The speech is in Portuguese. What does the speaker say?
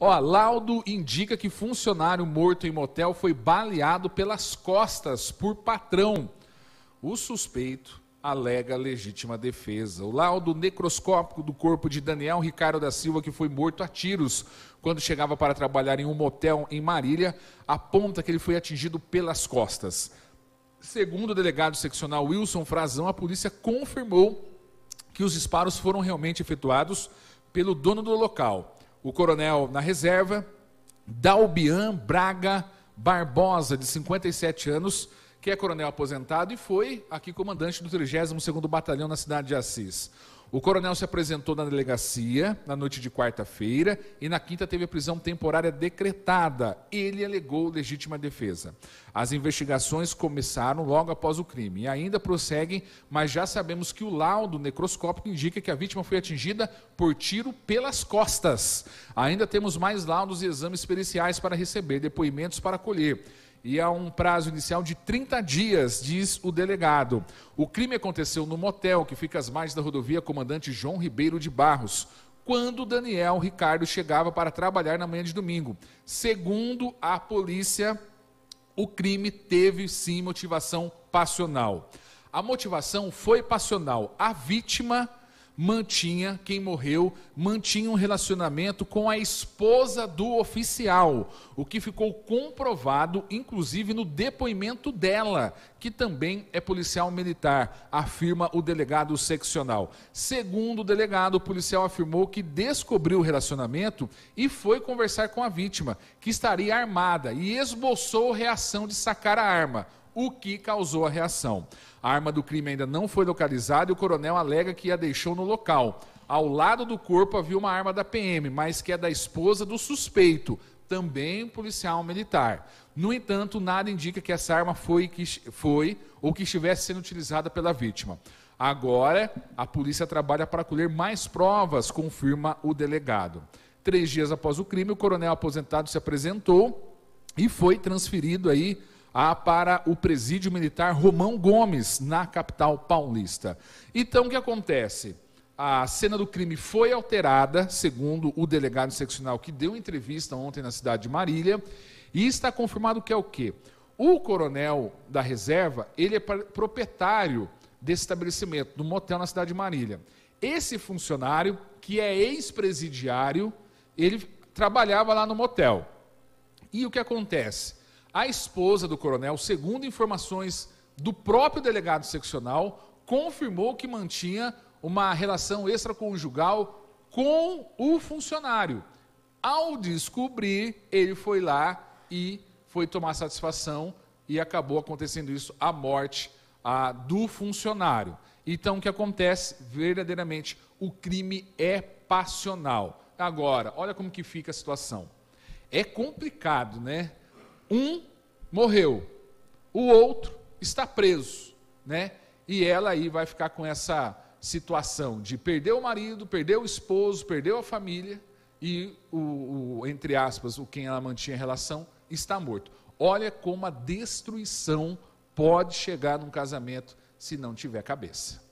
Ó, laudo indica que funcionário morto em motel foi baleado pelas costas por patrão. O suspeito alega legítima defesa. O laudo necroscópico do corpo de Daniel Ricardo da Silva, que foi morto a tiros quando chegava para trabalhar em um motel em Marília, aponta que ele foi atingido pelas costas. Segundo o delegado seccional Wilson Frazão, a polícia confirmou que os disparos foram realmente efetuados pelo dono do local o coronel na reserva, Dalbian Braga Barbosa, de 57 anos, que é coronel aposentado e foi aqui comandante do 32º Batalhão na cidade de Assis. O coronel se apresentou na delegacia na noite de quarta-feira e na quinta teve a prisão temporária decretada. Ele alegou legítima defesa. As investigações começaram logo após o crime e ainda prosseguem, mas já sabemos que o laudo necroscópico indica que a vítima foi atingida por tiro pelas costas. Ainda temos mais laudos e exames periciais para receber, depoimentos para colher e há um prazo inicial de 30 dias, diz o delegado. O crime aconteceu no motel que fica às margens da rodovia Comandante João Ribeiro de Barros, quando Daniel Ricardo chegava para trabalhar na manhã de domingo. Segundo a polícia, o crime teve sim motivação passional. A motivação foi passional. A vítima mantinha, quem morreu, mantinha um relacionamento com a esposa do oficial, o que ficou comprovado, inclusive, no depoimento dela, que também é policial militar, afirma o delegado seccional. Segundo o delegado, o policial afirmou que descobriu o relacionamento e foi conversar com a vítima, que estaria armada, e esboçou reação de sacar a arma o que causou a reação. A arma do crime ainda não foi localizada e o coronel alega que a deixou no local. Ao lado do corpo havia uma arma da PM, mas que é da esposa do suspeito, também policial militar. No entanto, nada indica que essa arma foi, que, foi ou que estivesse sendo utilizada pela vítima. Agora, a polícia trabalha para colher mais provas, confirma o delegado. Três dias após o crime, o coronel aposentado se apresentou e foi transferido aí para o presídio militar Romão Gomes, na capital paulista. Então, o que acontece? A cena do crime foi alterada, segundo o delegado seccional que deu entrevista ontem na cidade de Marília, e está confirmado que é o quê? O coronel da reserva, ele é proprietário desse estabelecimento, do motel na cidade de Marília. Esse funcionário, que é ex-presidiário, ele trabalhava lá no motel. E o que acontece? A esposa do coronel, segundo informações do próprio delegado seccional, confirmou que mantinha uma relação extraconjugal com o funcionário. Ao descobrir, ele foi lá e foi tomar satisfação e acabou acontecendo isso, a morte a, do funcionário. Então, o que acontece verdadeiramente? O crime é passional. Agora, olha como que fica a situação. É complicado, né? Um morreu, o outro está preso, né? E ela aí vai ficar com essa situação de perder o marido, perder o esposo, perdeu a família e o, o entre aspas, o quem ela mantinha relação está morto. Olha como a destruição pode chegar num casamento se não tiver cabeça.